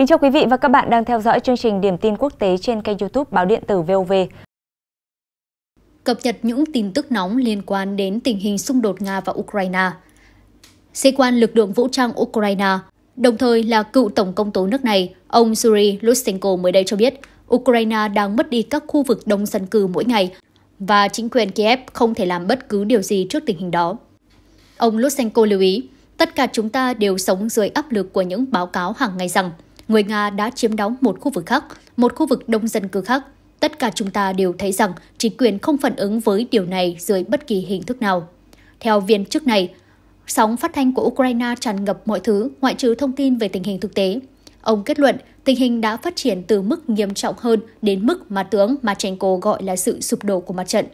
Kính chào quý vị và các bạn đang theo dõi chương trình Điểm tin quốc tế trên kênh youtube Báo Điện tử VOV. Cập nhật những tin tức nóng liên quan đến tình hình xung đột Nga và Ukraine. Sĩ quan lực lượng vũ trang Ukraine, đồng thời là cựu tổng công tố nước này, ông Yuri Lutsenko mới đây cho biết Ukraine đang mất đi các khu vực đông dân cư mỗi ngày và chính quyền Kiev không thể làm bất cứ điều gì trước tình hình đó. Ông Lutsenko lưu ý, tất cả chúng ta đều sống dưới áp lực của những báo cáo hàng ngày rằng người Nga đã chiếm đóng một khu vực khác, một khu vực đông dân cư khác. Tất cả chúng ta đều thấy rằng chính quyền không phản ứng với điều này dưới bất kỳ hình thức nào. Theo viên chức này, sóng phát thanh của Ukraine tràn ngập mọi thứ ngoại trừ thông tin về tình hình thực tế. Ông kết luận tình hình đã phát triển từ mức nghiêm trọng hơn đến mức mà tướng Machenko gọi là sự sụp đổ của mặt trận.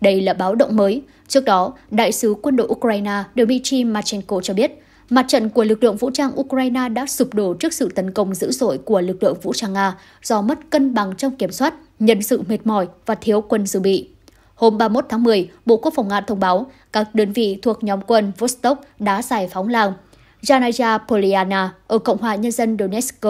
Đây là báo động mới. Trước đó, đại sứ quân đội Ukraine Dmitry Machenko cho biết Mặt trận của lực lượng vũ trang Ukraine đã sụp đổ trước sự tấn công dữ dội của lực lượng vũ trang Nga do mất cân bằng trong kiểm soát, nhân sự mệt mỏi và thiếu quân dự bị. Hôm 31 tháng 10, Bộ Quốc phòng Nga thông báo các đơn vị thuộc nhóm quân Vostok đã giải phóng làng Janaya Poliana ở Cộng hòa Nhân dân Donetsk.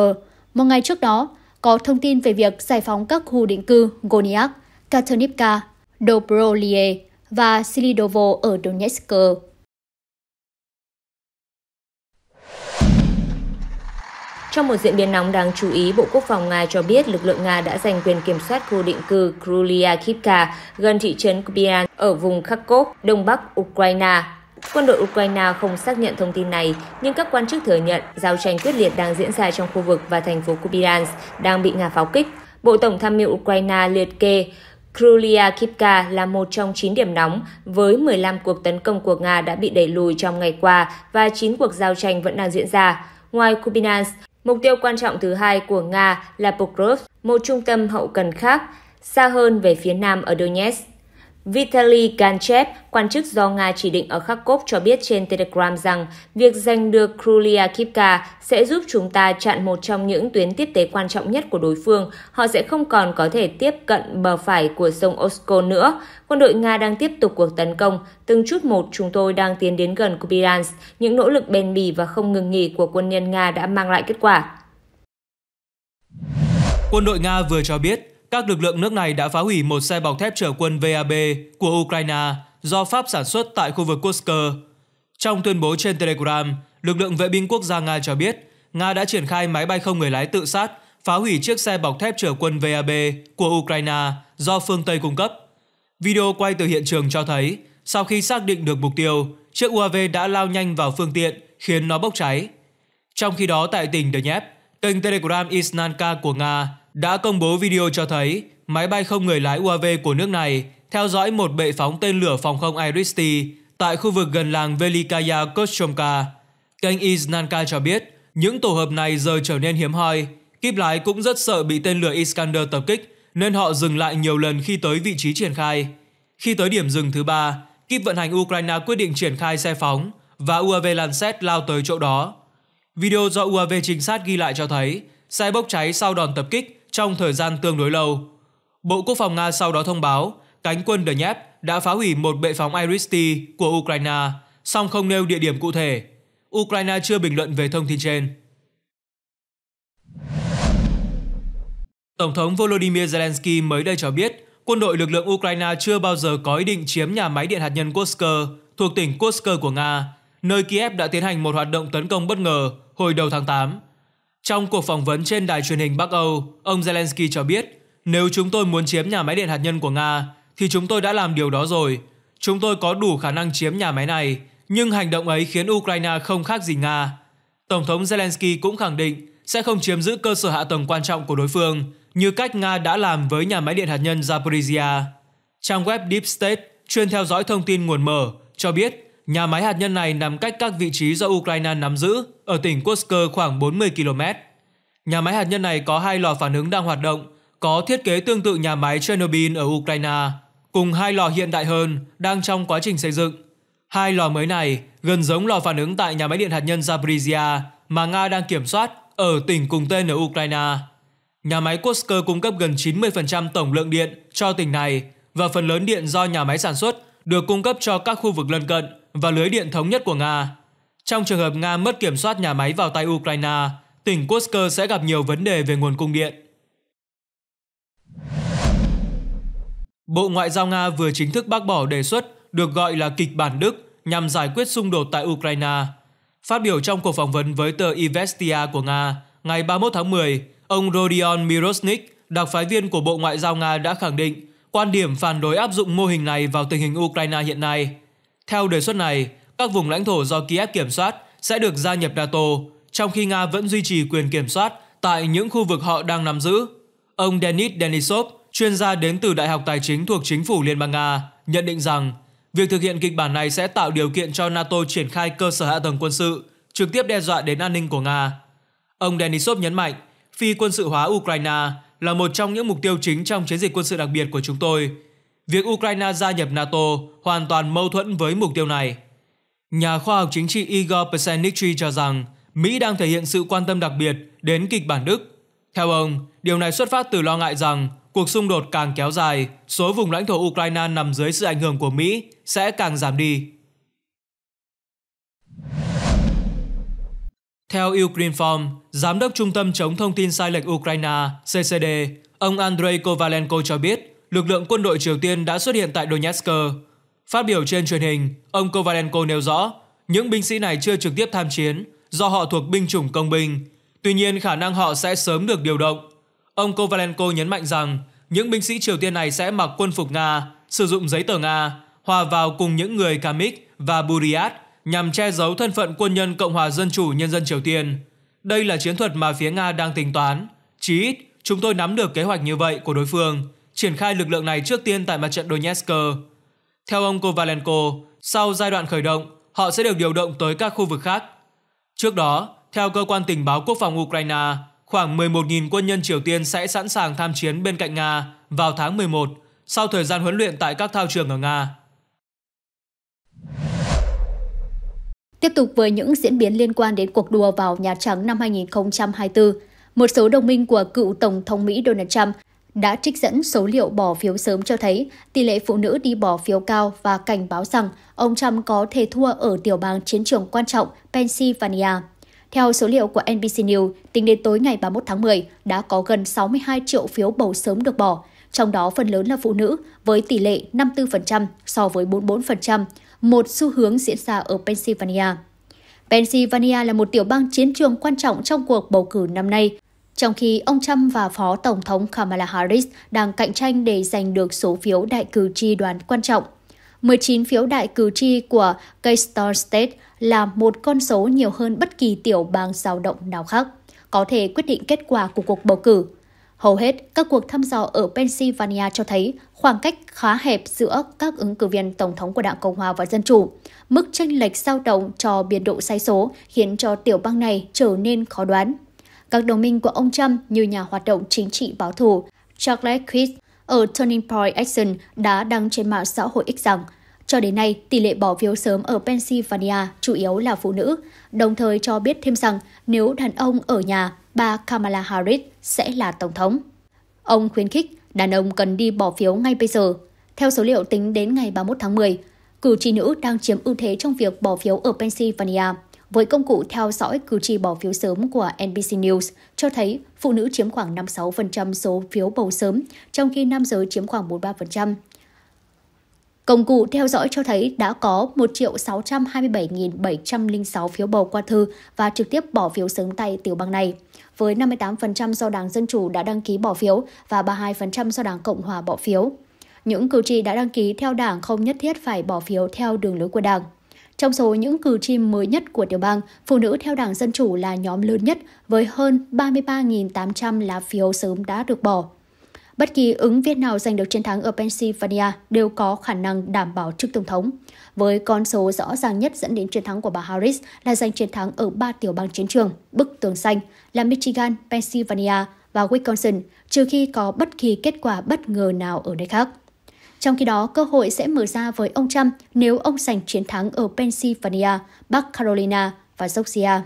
Một ngày trước đó, có thông tin về việc giải phóng các khu định cư Goniak, Katernivka, Dobrolie và Silidovo ở Donetsk. Trong một diễn biến nóng đáng chú ý, Bộ Quốc phòng Nga cho biết lực lượng Nga đã giành quyền kiểm soát khu định cư Krulia Kivka gần thị trấn Kupian ở vùng Kharkov, đông bắc Ukraine. Quân đội Ukraine không xác nhận thông tin này, nhưng các quan chức thừa nhận giao tranh quyết liệt đang diễn ra trong khu vực và thành phố Kupiansk đang bị Nga pháo kích. Bộ Tổng tham mưu Ukraine liệt kê Krulia Kivka là một trong 9 điểm nóng, với 15 cuộc tấn công của Nga đã bị đẩy lùi trong ngày qua và 9 cuộc giao tranh vẫn đang diễn ra. Ngoài Kupinans, Mục tiêu quan trọng thứ hai của Nga là Pokrovsk, một trung tâm hậu cần khác, xa hơn về phía nam ở Donetsk. Vitaly Ganchev, quan chức do Nga chỉ định ở Kharkov cho biết trên Telegram rằng việc giành được Krulia Kruliakivka sẽ giúp chúng ta chặn một trong những tuyến tiếp tế quan trọng nhất của đối phương. Họ sẽ không còn có thể tiếp cận bờ phải của sông Osko nữa. Quân đội Nga đang tiếp tục cuộc tấn công. Từng chút một chúng tôi đang tiến đến gần Kupiansk. Những nỗ lực bền bỉ và không ngừng nghỉ của quân nhân Nga đã mang lại kết quả. Quân đội Nga vừa cho biết các lực lượng nước này đã phá hủy một xe bọc thép chở quân VAB của Ukraine do Pháp sản xuất tại khu vực Kursk. Trong tuyên bố trên Telegram, lực lượng vệ binh quốc gia Nga cho biết Nga đã triển khai máy bay không người lái tự sát phá hủy chiếc xe bọc thép chở quân VAB của Ukraine do phương Tây cung cấp. Video quay từ hiện trường cho thấy, sau khi xác định được mục tiêu, chiếc UAV đã lao nhanh vào phương tiện khiến nó bốc cháy. Trong khi đó tại tỉnh Donetsk, kênh Telegram Isnanka của Nga đã công bố video cho thấy máy bay không người lái UAV của nước này theo dõi một bệ phóng tên lửa phòng không iris tại khu vực gần làng Velikaya Kostromka. Kênh Iznanka cho biết, những tổ hợp này giờ trở nên hiếm hoi. Kíp lái cũng rất sợ bị tên lửa Iskander tập kích, nên họ dừng lại nhiều lần khi tới vị trí triển khai. Khi tới điểm dừng thứ ba, kíp vận hành Ukraine quyết định triển khai xe phóng và UAV Lancet lao tới chỗ đó. Video do UAV trinh sát ghi lại cho thấy, xe bốc cháy sau đòn tập kích trong thời gian tương đối lâu. Bộ Quốc phòng Nga sau đó thông báo cánh quân Dnieper đã phá hủy một bệ phóng iris của Ukraine, song không nêu địa điểm cụ thể. Ukraine chưa bình luận về thông tin trên. Tổng thống Volodymyr Zelensky mới đây cho biết quân đội lực lượng Ukraine chưa bao giờ có ý định chiếm nhà máy điện hạt nhân Kursk thuộc tỉnh Kursk của Nga, nơi Kiev đã tiến hành một hoạt động tấn công bất ngờ hồi đầu tháng 8. Trong cuộc phỏng vấn trên đài truyền hình Bắc Âu, ông Zelensky cho biết nếu chúng tôi muốn chiếm nhà máy điện hạt nhân của Nga thì chúng tôi đã làm điều đó rồi. Chúng tôi có đủ khả năng chiếm nhà máy này, nhưng hành động ấy khiến Ukraine không khác gì Nga. Tổng thống Zelensky cũng khẳng định sẽ không chiếm giữ cơ sở hạ tầng quan trọng của đối phương như cách Nga đã làm với nhà máy điện hạt nhân Zaporizhia. Trang web Deep State chuyên theo dõi thông tin nguồn mở cho biết Nhà máy hạt nhân này nằm cách các vị trí do Ukraine nắm giữ ở tỉnh Kursk khoảng 40 km. Nhà máy hạt nhân này có hai lò phản ứng đang hoạt động, có thiết kế tương tự nhà máy Chernobyl ở Ukraine, cùng hai lò hiện đại hơn đang trong quá trình xây dựng. Hai lò mới này gần giống lò phản ứng tại nhà máy điện hạt nhân Zaporizhia mà Nga đang kiểm soát ở tỉnh cùng tên ở Ukraine. Nhà máy Kursk cung cấp gần 90% tổng lượng điện cho tỉnh này và phần lớn điện do nhà máy sản xuất được cung cấp cho các khu vực lân cận và lưới điện thống nhất của Nga. Trong trường hợp Nga mất kiểm soát nhà máy vào tay Ukraine, tỉnh Kursk sẽ gặp nhiều vấn đề về nguồn cung điện. Bộ Ngoại giao Nga vừa chính thức bác bỏ đề xuất được gọi là kịch bản Đức nhằm giải quyết xung đột tại Ukraine. Phát biểu trong cuộc phỏng vấn với tờ Ivestia của Nga ngày 31 tháng 10, ông Rodion Mirosnik, đặc phái viên của Bộ Ngoại giao Nga đã khẳng định quan điểm phản đối áp dụng mô hình này vào tình hình Ukraine hiện nay – theo đề xuất này, các vùng lãnh thổ do Kiev kiểm soát sẽ được gia nhập NATO, trong khi Nga vẫn duy trì quyền kiểm soát tại những khu vực họ đang nắm giữ. Ông Denis Denisov, chuyên gia đến từ Đại học Tài chính thuộc Chính phủ Liên bang Nga, nhận định rằng việc thực hiện kịch bản này sẽ tạo điều kiện cho NATO triển khai cơ sở hạ tầng quân sự, trực tiếp đe dọa đến an ninh của Nga. Ông Denisov nhấn mạnh, phi quân sự hóa Ukraine là một trong những mục tiêu chính trong chiến dịch quân sự đặc biệt của chúng tôi – việc Ukraine gia nhập NATO hoàn toàn mâu thuẫn với mục tiêu này. Nhà khoa học chính trị Igor Pesenicki cho rằng Mỹ đang thể hiện sự quan tâm đặc biệt đến kịch bản Đức. Theo ông, điều này xuất phát từ lo ngại rằng cuộc xung đột càng kéo dài, số vùng lãnh thổ Ukraine nằm dưới sự ảnh hưởng của Mỹ sẽ càng giảm đi. Theo Ukrinform, Giám đốc Trung tâm Chống Thông tin Sai lệch Ukraine, CCD, ông Andrei Kovalenko cho biết lực lượng quân đội Triều Tiên đã xuất hiện tại Donetsk. Phát biểu trên truyền hình, ông Kovalenko nêu rõ, những binh sĩ này chưa trực tiếp tham chiến do họ thuộc binh chủng công binh, tuy nhiên khả năng họ sẽ sớm được điều động. Ông Kovalenko nhấn mạnh rằng những binh sĩ Triều Tiên này sẽ mặc quân phục Nga, sử dụng giấy tờ Nga, hòa vào cùng những người Kamik và Buryat nhằm che giấu thân phận quân nhân Cộng hòa Dân chủ Nhân dân Triều Tiên. Đây là chiến thuật mà phía Nga đang tính toán. Chí ít, chúng tôi nắm được kế hoạch như vậy của đối phương triển khai lực lượng này trước tiên tại mặt trận Donetsk. Theo ông Kovalenko, sau giai đoạn khởi động, họ sẽ được điều động tới các khu vực khác. Trước đó, theo cơ quan tình báo quốc phòng Ukraine, khoảng 11.000 quân nhân Triều Tiên sẽ sẵn sàng tham chiến bên cạnh Nga vào tháng 11 sau thời gian huấn luyện tại các thao trường ở Nga. Tiếp tục với những diễn biến liên quan đến cuộc đua vào Nhà Trắng năm 2024, một số đồng minh của cựu Tổng thống Mỹ Donald Trump đã trích dẫn số liệu bỏ phiếu sớm cho thấy tỷ lệ phụ nữ đi bỏ phiếu cao và cảnh báo rằng ông Trump có thể thua ở tiểu bang chiến trường quan trọng Pennsylvania. Theo số liệu của NBC News, tính đến tối ngày 31 tháng 10, đã có gần 62 triệu phiếu bầu sớm được bỏ, trong đó phần lớn là phụ nữ với tỷ lệ 54% so với 44%, một xu hướng diễn ra ở Pennsylvania. Pennsylvania là một tiểu bang chiến trường quan trọng trong cuộc bầu cử năm nay trong khi ông Trump và Phó Tổng thống Kamala Harris đang cạnh tranh để giành được số phiếu đại cử tri đoán quan trọng. 19 phiếu đại cử tri của Keystone State là một con số nhiều hơn bất kỳ tiểu bang dao động nào khác, có thể quyết định kết quả của cuộc bầu cử. Hầu hết, các cuộc thăm dò ở Pennsylvania cho thấy khoảng cách khá hẹp giữa các ứng cử viên Tổng thống của Đảng Cộng hòa và Dân Chủ. Mức chênh lệch dao động cho biên độ sai số khiến cho tiểu bang này trở nên khó đoán các đồng minh của ông Trump như nhà hoạt động chính trị bảo thủ Charles Quick ở Turning Point Action đã đăng trên mạng xã hội X rằng cho đến nay, tỷ lệ bỏ phiếu sớm ở Pennsylvania chủ yếu là phụ nữ, đồng thời cho biết thêm rằng nếu đàn ông ở nhà, bà Kamala Harris sẽ là Tổng thống. Ông khuyến khích đàn ông cần đi bỏ phiếu ngay bây giờ. Theo số liệu tính đến ngày 31 tháng 10, cử tri nữ đang chiếm ưu thế trong việc bỏ phiếu ở Pennsylvania với công cụ theo dõi cử tri bỏ phiếu sớm của NBC News cho thấy phụ nữ chiếm khoảng 56% số phiếu bầu sớm, trong khi nam giới chiếm khoảng 43%. Công cụ theo dõi cho thấy đã có 1.627.706 phiếu bầu qua thư và trực tiếp bỏ phiếu sớm tại tiểu bang này, với 58% do Đảng Dân Chủ đã đăng ký bỏ phiếu và 32% do Đảng Cộng Hòa bỏ phiếu. Những cử tri đã đăng ký theo đảng không nhất thiết phải bỏ phiếu theo đường lối của đảng. Trong số những cử tri mới nhất của tiểu bang, phụ nữ theo Đảng Dân Chủ là nhóm lớn nhất với hơn 33.800 lá phiếu sớm đã được bỏ. Bất kỳ ứng viên nào giành được chiến thắng ở Pennsylvania đều có khả năng đảm bảo chức tổng thống. Với con số rõ ràng nhất dẫn đến chiến thắng của bà Harris là giành chiến thắng ở ba tiểu bang chiến trường, bức tường xanh là Michigan, Pennsylvania và Wisconsin, trừ khi có bất kỳ kết quả bất ngờ nào ở nơi khác. Trong khi đó, cơ hội sẽ mở ra với ông Trump nếu ông giành chiến thắng ở Pennsylvania, Bắc Carolina và Georgia.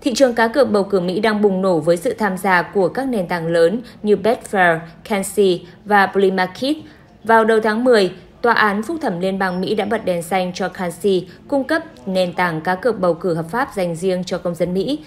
Thị trường cá cược bầu cử Mỹ đang bùng nổ với sự tham gia của các nền tảng lớn như Betfair, Cansy và Polymarket. Vào đầu tháng 10, Tòa án Phúc thẩm Liên bang Mỹ đã bật đèn xanh cho Cansy cung cấp nền tảng cá cược bầu cử hợp pháp dành riêng cho công dân Mỹ.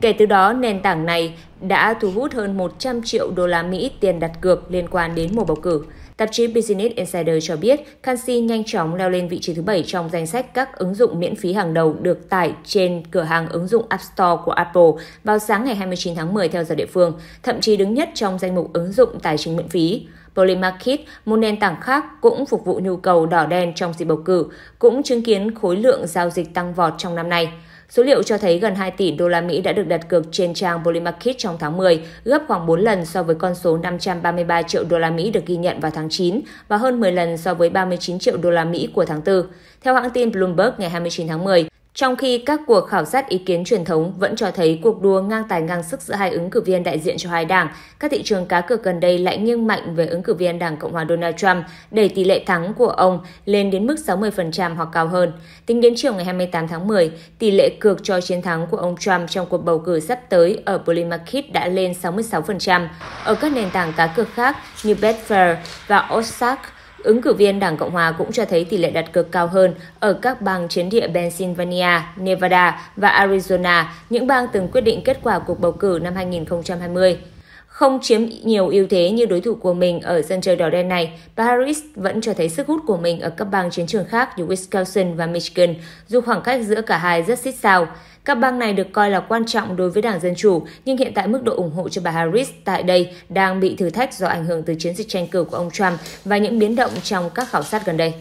Kể từ đó, nền tảng này đã thu hút hơn 100 triệu đô la Mỹ tiền đặt cược liên quan đến mùa bầu cử. Tạp chí Business Insider cho biết, Kansi nhanh chóng leo lên vị trí thứ bảy trong danh sách các ứng dụng miễn phí hàng đầu được tải trên cửa hàng ứng dụng App Store của Apple vào sáng ngày 29 tháng 10 theo giờ địa phương, thậm chí đứng nhất trong danh mục ứng dụng tài chính miễn phí. Polymarket, một nền tảng khác cũng phục vụ nhu cầu đỏ đen trong dịp bầu cử, cũng chứng kiến khối lượng giao dịch tăng vọt trong năm nay. Số liệu cho thấy gần 2 tỷ đô la Mỹ đã được đặt cược trên trang Polymarket trong tháng 10, gấp khoảng 4 lần so với con số 533 triệu đô la Mỹ được ghi nhận vào tháng 9 và hơn 10 lần so với 39 triệu đô la Mỹ của tháng 4. Theo hãng tin Bloomberg ngày 29 tháng 10, trong khi các cuộc khảo sát ý kiến truyền thống vẫn cho thấy cuộc đua ngang tài ngang sức giữa hai ứng cử viên đại diện cho hai đảng, các thị trường cá cược gần đây lại nghiêng mạnh về ứng cử viên Đảng Cộng hòa Donald Trump, đẩy tỷ lệ thắng của ông lên đến mức 60% hoặc cao hơn. Tính đến chiều ngày 28 tháng 10, tỷ lệ cược cho chiến thắng của ông Trump trong cuộc bầu cử sắp tới ở Polymarket đã lên 66%. Ở các nền tảng cá cược khác như Betfair và Osaka, Ứng cử viên Đảng Cộng Hòa cũng cho thấy tỷ lệ đặt cược cao hơn ở các bang chiến địa Pennsylvania, Nevada và Arizona, những bang từng quyết định kết quả cuộc bầu cử năm 2020. Không chiếm nhiều ưu thế như đối thủ của mình ở sân chơi đỏ đen này, bà vẫn cho thấy sức hút của mình ở các bang chiến trường khác như Wisconsin và Michigan, dù khoảng cách giữa cả hai rất xích sao. Các bang này được coi là quan trọng đối với Đảng Dân Chủ, nhưng hiện tại mức độ ủng hộ cho bà Harris tại đây đang bị thử thách do ảnh hưởng từ chiến dịch tranh cử của ông Trump và những biến động trong các khảo sát gần đây.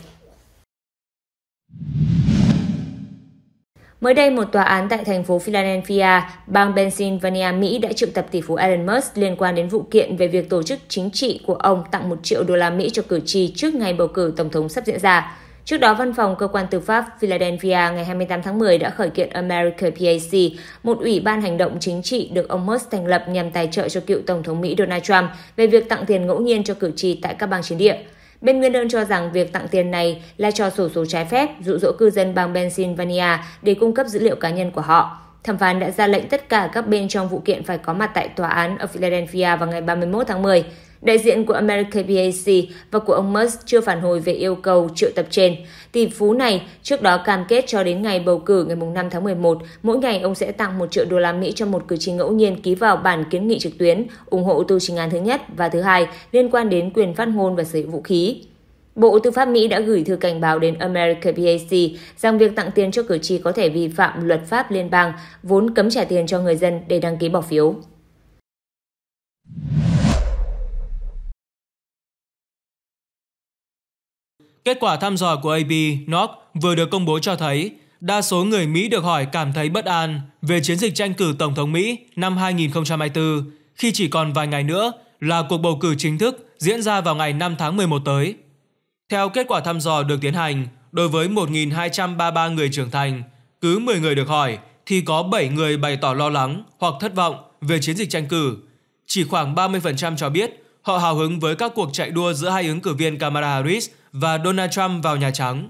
Mới đây, một tòa án tại thành phố Philadelphia, bang Pennsylvania, Mỹ đã triệu tập tỷ phú Elon Musk liên quan đến vụ kiện về việc tổ chức chính trị của ông tặng 1 triệu đô la Mỹ cho cử tri trước ngày bầu cử tổng thống sắp diễn ra. Trước đó, văn phòng cơ quan tư pháp Philadelphia ngày 28 tháng 10 đã khởi kiện America PAC, một ủy ban hành động chính trị được ông Musk thành lập nhằm tài trợ cho cựu Tổng thống Mỹ Donald Trump về việc tặng tiền ngẫu nhiên cho cử tri tại các bang chiến địa. Bên nguyên đơn cho rằng việc tặng tiền này là cho sổ số trái phép, dụ dỗ cư dân bang Pennsylvania để cung cấp dữ liệu cá nhân của họ. Thẩm phán đã ra lệnh tất cả các bên trong vụ kiện phải có mặt tại tòa án ở Philadelphia vào ngày 31 tháng 10. Đại diện của America PAC và của ông Musk chưa phản hồi về yêu cầu triệu tập trên. Tỷ phú này trước đó cam kết cho đến ngày bầu cử ngày 5 tháng 11, mỗi ngày ông sẽ tặng 1 triệu đô la Mỹ cho một cử tri ngẫu nhiên ký vào bản kiến nghị trực tuyến ủng hộ tu trình án thứ nhất và thứ hai liên quan đến quyền phát ngôn và sở hữu vũ khí. Bộ Tư pháp Mỹ đã gửi thư cảnh báo đến America PAC rằng việc tặng tiền cho cử tri có thể vi phạm luật pháp liên bang vốn cấm trả tiền cho người dân để đăng ký bỏ phiếu. Kết quả thăm dò của AB Knock vừa được công bố cho thấy đa số người Mỹ được hỏi cảm thấy bất an về chiến dịch tranh cử Tổng thống Mỹ năm 2024 khi chỉ còn vài ngày nữa là cuộc bầu cử chính thức diễn ra vào ngày 5 tháng 11 tới. Theo kết quả thăm dò được tiến hành, đối với 1.233 người trưởng thành, cứ 10 người được hỏi thì có 7 người bày tỏ lo lắng hoặc thất vọng về chiến dịch tranh cử. Chỉ khoảng 30% cho biết họ hào hứng với các cuộc chạy đua giữa hai ứng cử viên Kamala Harris và Donald Trump vào Nhà Trắng.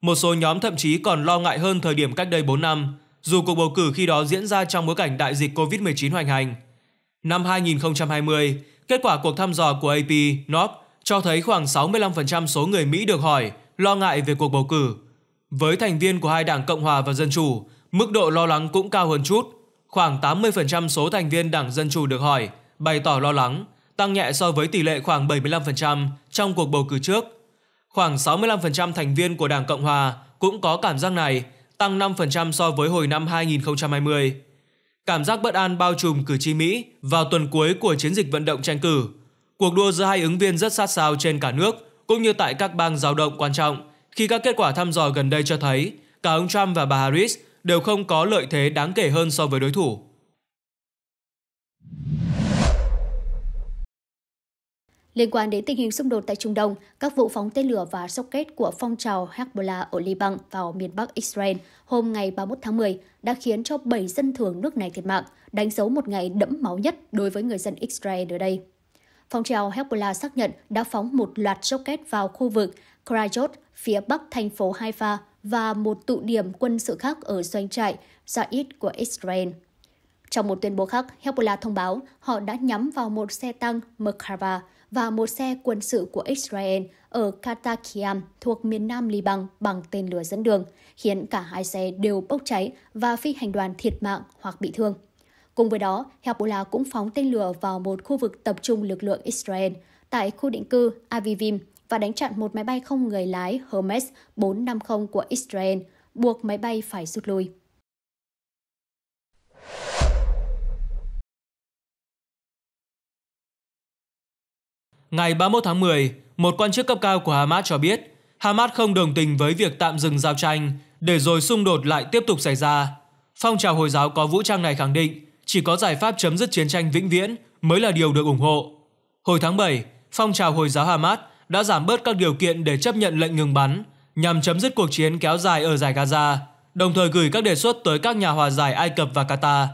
Một số nhóm thậm chí còn lo ngại hơn thời điểm cách đây 4 năm, dù cuộc bầu cử khi đó diễn ra trong bối cảnh đại dịch COVID-19 hoành hành. Năm 2020, kết quả cuộc thăm dò của AP North cho thấy khoảng 65% số người Mỹ được hỏi lo ngại về cuộc bầu cử. Với thành viên của hai đảng Cộng hòa và Dân chủ, mức độ lo lắng cũng cao hơn chút. Khoảng 80% số thành viên đảng Dân chủ được hỏi bày tỏ lo lắng, tăng nhẹ so với tỷ lệ khoảng 75% trong cuộc bầu cử trước Khoảng 65% thành viên của Đảng Cộng Hòa cũng có cảm giác này, tăng 5% so với hồi năm 2020. Cảm giác bất an bao trùm cử tri Mỹ vào tuần cuối của chiến dịch vận động tranh cử. Cuộc đua giữa hai ứng viên rất sát sao trên cả nước, cũng như tại các bang giao động quan trọng, khi các kết quả thăm dò gần đây cho thấy cả ông Trump và bà Harris đều không có lợi thế đáng kể hơn so với đối thủ. Liên quan đến tình hình xung đột tại Trung Đông, các vụ phóng tên lửa và rocket của phong trào Hezbollah ở Liban vào miền Bắc Israel hôm ngày 31 tháng 10 đã khiến cho 7 dân thường nước này thiệt mạng, đánh dấu một ngày đẫm máu nhất đối với người dân Israel ở đây. Phong trào Hezbollah xác nhận đã phóng một loạt rocket vào khu vực Krayot, phía bắc thành phố Haifa và một tụ điểm quân sự khác ở doanh trại Zaid của Israel. Trong một tuyên bố khác, Hezbollah thông báo họ đã nhắm vào một xe tăng Merkava và một xe quân sự của Israel ở Katakiam thuộc miền nam Liban bằng tên lửa dẫn đường, khiến cả hai xe đều bốc cháy và phi hành đoàn thiệt mạng hoặc bị thương. Cùng với đó, Hezbollah cũng phóng tên lửa vào một khu vực tập trung lực lượng Israel tại khu định cư Avivim và đánh chặn một máy bay không người lái Hermes 450 của Israel, buộc máy bay phải rút lui. ngày 31 tháng 10, một quan chức cấp cao của Hamas cho biết Hamas không đồng tình với việc tạm dừng giao tranh để rồi xung đột lại tiếp tục xảy ra. Phong trào Hồi giáo có vũ trang này khẳng định chỉ có giải pháp chấm dứt chiến tranh vĩnh viễn mới là điều được ủng hộ. Hồi tháng 7, phong trào Hồi giáo Hamas đã giảm bớt các điều kiện để chấp nhận lệnh ngừng bắn nhằm chấm dứt cuộc chiến kéo dài ở giải Gaza, đồng thời gửi các đề xuất tới các nhà hòa giải Ai Cập và Qatar.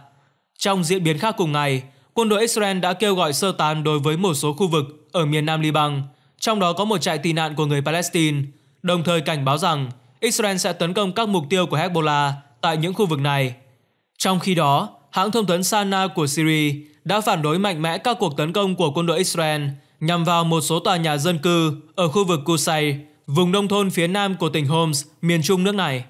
Trong diễn biến khác cùng ngày, quân đội Israel đã kêu gọi sơ tán đối với một số khu vực ở miền Nam Liban, trong đó có một trại tị nạn của người Palestine, đồng thời cảnh báo rằng Israel sẽ tấn công các mục tiêu của Hezbollah tại những khu vực này. Trong khi đó, hãng thông tấn Sana của Syria đã phản đối mạnh mẽ các cuộc tấn công của quân đội Israel nhằm vào một số tòa nhà dân cư ở khu vực Qusay, vùng nông thôn phía nam của tỉnh Homs, miền trung nước này.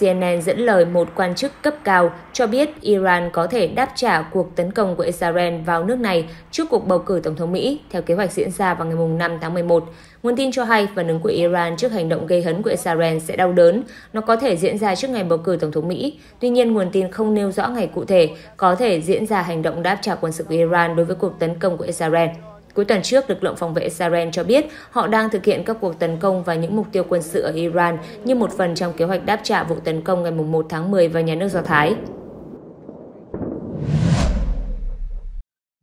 CNN dẫn lời một quan chức cấp cao cho biết Iran có thể đáp trả cuộc tấn công của Israel vào nước này trước cuộc bầu cử Tổng thống Mỹ theo kế hoạch diễn ra vào ngày 5 tháng 11. Nguồn tin cho hay phản ứng của Iran trước hành động gây hấn của Israel sẽ đau đớn. Nó có thể diễn ra trước ngày bầu cử Tổng thống Mỹ. Tuy nhiên, nguồn tin không nêu rõ ngày cụ thể có thể diễn ra hành động đáp trả quân sự của Iran đối với cuộc tấn công của Israel. Cuối tuần trước, lực lượng phòng vệ Israel cho biết họ đang thực hiện các cuộc tấn công vào những mục tiêu quân sự ở Iran như một phần trong kế hoạch đáp trả vụ tấn công ngày 1 tháng 10 vào nhà nước Do Thái.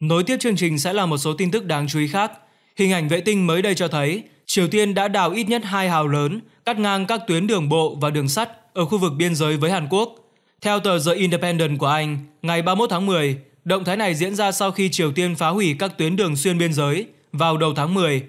Nối tiếp chương trình sẽ là một số tin tức đáng chú ý khác. Hình ảnh vệ tinh mới đây cho thấy Triều Tiên đã đào ít nhất hai hào lớn, cắt ngang các tuyến đường bộ và đường sắt ở khu vực biên giới với Hàn Quốc. Theo tờ The Independent của Anh, ngày 31 tháng 10, Động thái này diễn ra sau khi Triều Tiên phá hủy các tuyến đường xuyên biên giới vào đầu tháng 10.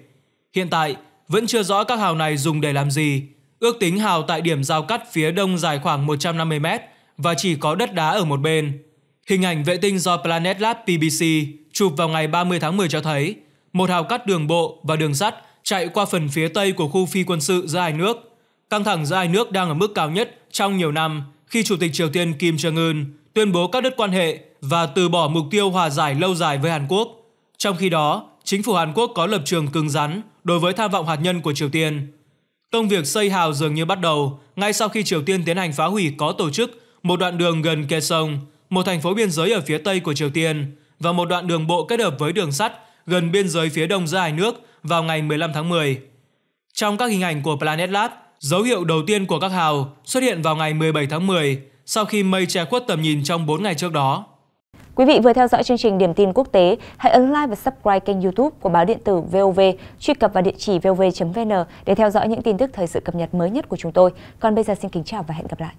Hiện tại, vẫn chưa rõ các hào này dùng để làm gì. Ước tính hào tại điểm giao cắt phía đông dài khoảng 150 mét và chỉ có đất đá ở một bên. Hình ảnh vệ tinh do Planet Lab PBC chụp vào ngày 30 tháng 10 cho thấy một hào cắt đường bộ và đường sắt chạy qua phần phía tây của khu phi quân sự giữa hai nước. Căng thẳng giữa hai nước đang ở mức cao nhất trong nhiều năm khi Chủ tịch Triều Tiên Kim Jong-un tuyên bố các đứt quan hệ và từ bỏ mục tiêu hòa giải lâu dài với Hàn Quốc. Trong khi đó, chính phủ Hàn Quốc có lập trường cứng rắn đối với tham vọng hạt nhân của Triều Tiên. Công việc xây hào dường như bắt đầu ngay sau khi Triều Tiên tiến hành phá hủy có tổ chức một đoạn đường gần Kaesong, một thành phố biên giới ở phía tây của Triều Tiên, và một đoạn đường bộ kết hợp với đường sắt gần biên giới phía đông giữa hai nước vào ngày 15 tháng 10. Trong các hình ảnh của Planet Lab, dấu hiệu đầu tiên của các hào xuất hiện vào ngày 17 tháng 10 sau khi mây che khuất tầm nhìn trong 4 ngày trước đó. Quý vị vừa theo dõi chương trình Điểm tin quốc tế, hãy ấn like và subscribe kênh YouTube của báo điện tử VOV, truy cập vào địa chỉ vov.vn để theo dõi những tin tức thời sự cập nhật mới nhất của chúng tôi. Còn bây giờ xin kính chào và hẹn gặp lại.